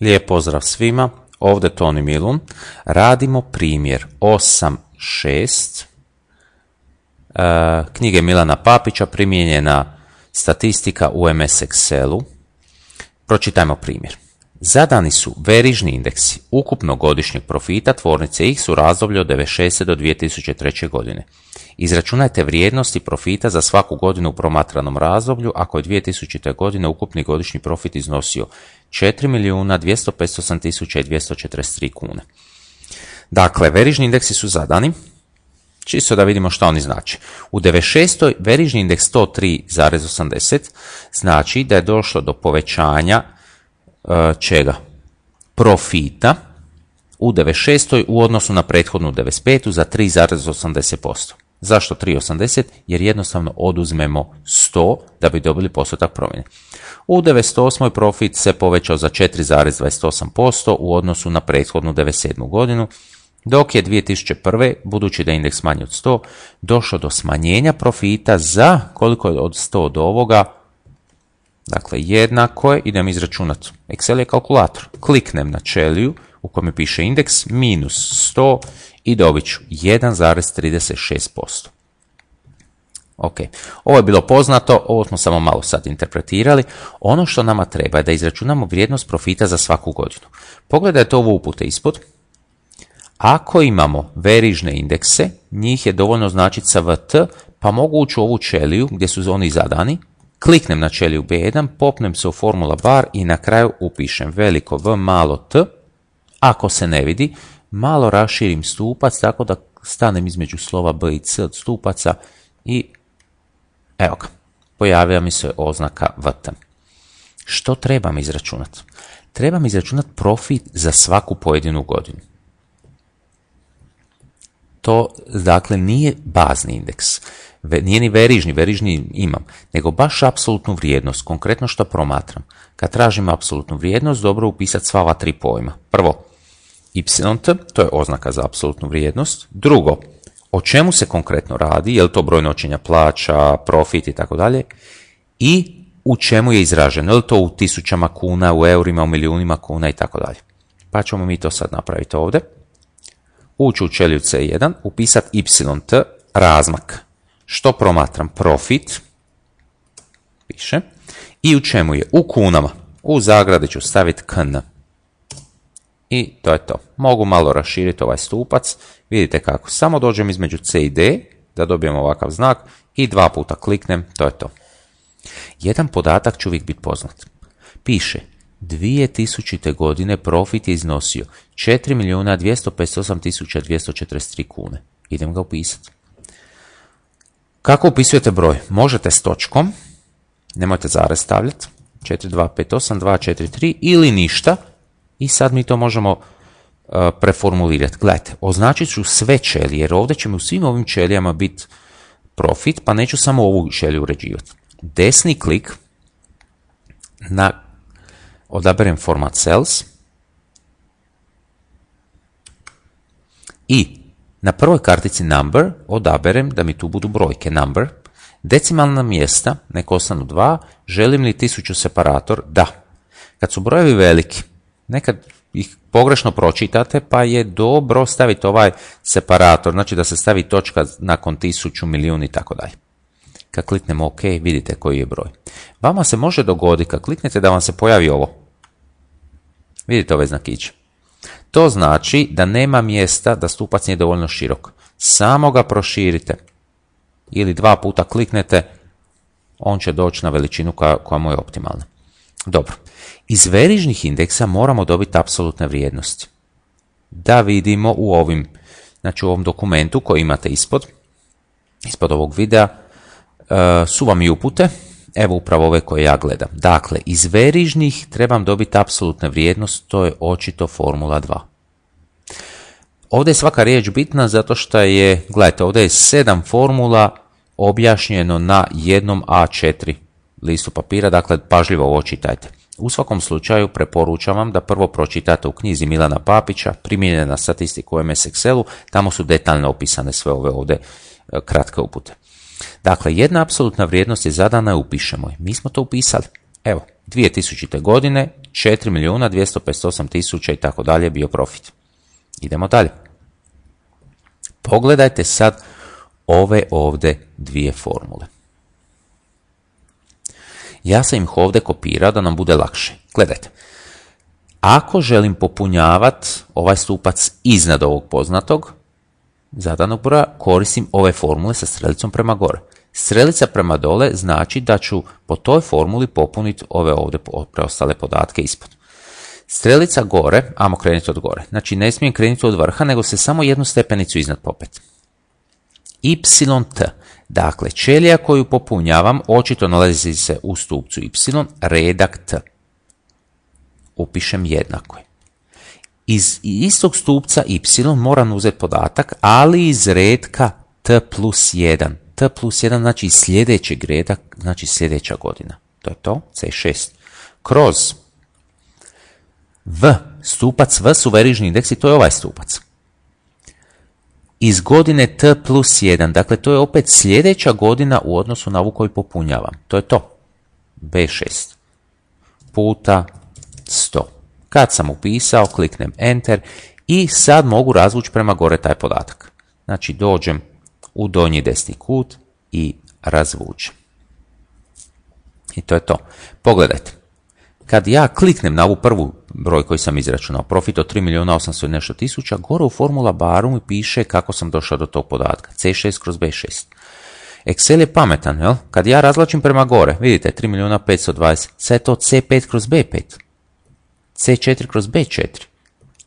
Lijep pozdrav svima, ovdje Toni Milun. Radimo primjer 8.6 e, knjige Milana Papića primijenjena statistika u MS Excelu. Pročitajmo primjer. Zadani su verižni indeksi ukupnog godišnjeg profita tvornice X u razdoblju od 96. do 2003. godine. Izračunajte vrijednosti profita za svaku godinu u promatranom razdoblju ako je 2000. godine ukupni godišnji profit iznosio 4 milijuna kune. Dakle, verižni indeksi su zadani, čisto da vidimo što oni znači. U 96. verižni indeks 103,80 znači da je došlo do povećanja e, čega? Profita u 96. u odnosu na prethodnu 95. za 3,80%. Zašto 3,80? Jer jednostavno oduzmemo 100 da bi dobili postotak promjene. U 908. profit se povećao za 4,28% u odnosu na prethodnu 97. godinu, dok je 2001. budući da je indeks manji od 100, došlo do smanjenja profita za koliko je od 100 od ovoga, dakle jednako je, idem izračunati, Excel je kalkulator, kliknem na čeliju, u kome piše indeks minus 100 i dobit ću 1,36%. Ok, ovo je bilo poznato, ovo smo samo malo sad interpretirali. Ono što nama treba je da izračunamo vrijednost profita za svaku godinu. Pogledajte ovo upute ispod. Ako imamo verižne indekse, njih je dovoljno značiti sa VT, pa mogu ući u ovu čeliju gdje su oni zadani, kliknem na čeliju B1, popnem se u formula bar i na kraju upišem veliko V malo T, ako se ne vidi, malo raširim stupac tako da stanem između slova B i C od stupaca i evo ga, pojavila mi se oznaka VT. Što trebam izračunati? Trebam izračunati profit za svaku pojedinu godinu. To, dakle, nije bazni indeks, nije ni verižni, verižni imam, nego baš apsolutnu vrijednost, konkretno što promatram. Kad tražim apsolutnu vrijednost, dobro upisati sva ova tri pojma. Prvo, y, to je oznaka za apsolutnu vrijednost. Drugo, o čemu se konkretno radi, je li to broj noćenja plaća, profit i tako dalje, i u čemu je izraženo, je li to u tisućama kuna, u eurima, u milijunima kuna i tako dalje. Pa ćemo mi to sad napraviti ovdje. Ući u čeliju C1, upisati YT, razmak. Što promatram? Profit, piše, i u čemu je? U kunama. U zagrade ću staviti KN. I to je to. Mogu malo raširiti ovaj stupac. Vidite kako. Samo dođem između C i D da dobijem ovakav znak i dva puta kliknem. To je to. Jedan podatak će uvijek biti poznat. Piše 2000. godine profit je iznosio 4.258.243 kune. Idem ga upisati. Kako upisujete broj? Možete s točkom, nemojte zarez stavljati, 4258243 ili ništa, i sad mi to možemo e, preformulirati. Gledajte, označit ću sve čelije, jer ovdje će mi u svim ovim čelijama biti profit, pa neću samo ovu čeliju uređivati. Desni klik na odaberem format cells i na prvoj kartici number odaberem da mi tu budu brojke number, decimalna mjesta, neko ostanu dva, želim li tisuću separator? Da. Kad su brojevi veliki, nekad ih pogrešno pročitate, pa je dobro staviti ovaj separator, znači da se stavi točka nakon tisuću, milijun i tako dalje. Kad kliknemo OK, vidite koji je broj. Vama se može dogoditi, kad kliknete, da vam se pojavi ovo. Vidite ove znakiće. To znači da nema mjesta da stupac nije dovoljno širok. Samo ga proširite. Ili dva puta kliknete, on će doći na veličinu koja mu je optimalna. Dobro, iz verižnih indeksa moramo dobiti apsolutne vrijednosti. Da vidimo u ovim, znači u ovom dokumentu koji imate ispod, ispod ovog videa, e, su vam i upute, evo upravo ove koje ja gledam. Dakle, iz verižnih trebam dobiti apsolutne vrijednost, to je očito formula 2. Ovdje je svaka riječ bitna zato što je, gledajte, ovdje je sedam formula objašnjeno na jednom A4 listu papira, dakle pažljivo ovo čitajte. U svakom slučaju preporučam vam da prvo pročitate u knjizi Milana Papića primijenjena na statistiku u MS Excelu, tamo su detaljno opisane sve ove ovdje e, kratke upute. Dakle, jedna apsolutna vrijednost je zadana i upišemo je. Mi smo to upisali. Evo, 2000. godine 4 milijuna i tako dalje bio profit. Idemo dalje. Pogledajte sad ove ovdje dvije formule. Ja sam im ovdje kopirao da nam bude lakše. Gledajte, ako želim popunjavati ovaj stupac iznad ovog poznatog zadanog broja, koristim ove formule sa strelicom prema gore. Strelica prema dole znači da ću po toj formuli popuniti ove ovdje preostale podatke ispod. Strelica gore, amo krenuti od gore. Znači ne smijem krenuti od vrha, nego se samo jednu stepenicu iznad popet. YT Dakle, ćelija koju popunjavam očito nalazi se u stupcu y, redak t. Upišem jednako je. Iz istog stupca y moram uzeti podatak, ali iz redka t plus 1. t plus 1 znači iz sljedećeg reda, znači sljedeća godina. To je to, c6. Kroz v, stupac v su verižni indeks i to je ovaj stupac iz godine T plus 1. Dakle, to je opet sljedeća godina u odnosu na ovu koju popunjavam. To je to. B6 puta 100. Kad sam upisao, kliknem Enter i sad mogu razvući prema gore taj podatak. Znači, dođem u donji desni kut i razvučem. I to je to. Pogledajte. Kad ja kliknem na ovu prvu broj koji sam izračunao, profit od 3 milijuna 800 nešto tisuća, gore u formula baru mi piše kako sam došao do tog podatka, C6 kroz B6. Excel je pametan, jel? Kad ja razlačim prema gore, vidite, 3 milijuna 520, sad je to C5 kroz B5, C4 kroz B4,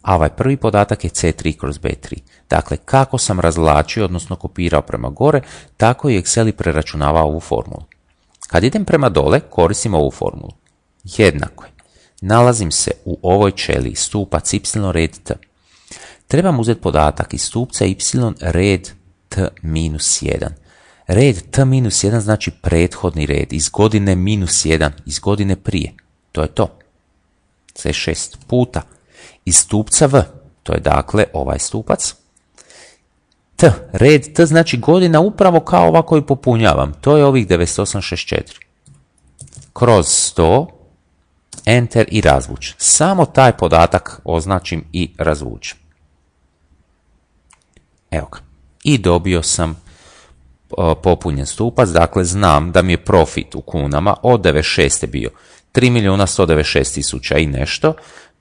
a ovaj prvi podatak je C3 kroz B3. Dakle, kako sam razlačio, odnosno kopirao prema gore, tako i Excel i preračunava ovu formulu. Kad idem prema dole, koristim ovu formulu jednako je. Nalazim se u ovoj čeli stupac y red t. Trebam uzeti podatak iz stupca y red t minus 1. Red t minus 1 znači prethodni red iz godine minus 1, iz godine prije. To je to. C6 puta. Iz stupca v, to je dakle ovaj stupac, T, red T znači godina upravo kao ova koju popunjavam. To je ovih 9864. Kroz 100 enter i razvuć. Samo taj podatak označim i razvučem. Evo ga. I dobio sam popunjen stupac, dakle znam da mi je profit u kunama od 96. bio 3 i nešto,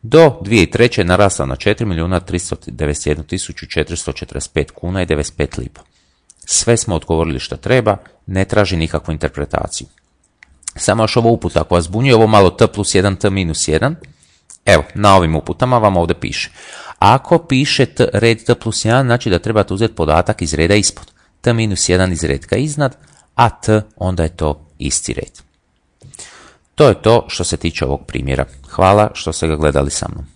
do 2003. je narastao na 4 kuna i 95 lipa. Sve smo odgovorili što treba, ne traži nikakvu interpretaciju. Samo još ovo uputa, ako vas bunjuje, ovo malo t plus 1, t minus 1, evo, na ovim uputama vam ovdje piše. Ako piše t, red t plus 1, znači da trebate uzeti podatak iz reda ispod. t minus 1 iz redka iznad, a t onda je to isti red. To je to što se tiče ovog primjera. Hvala što ste ga gledali sa mnom.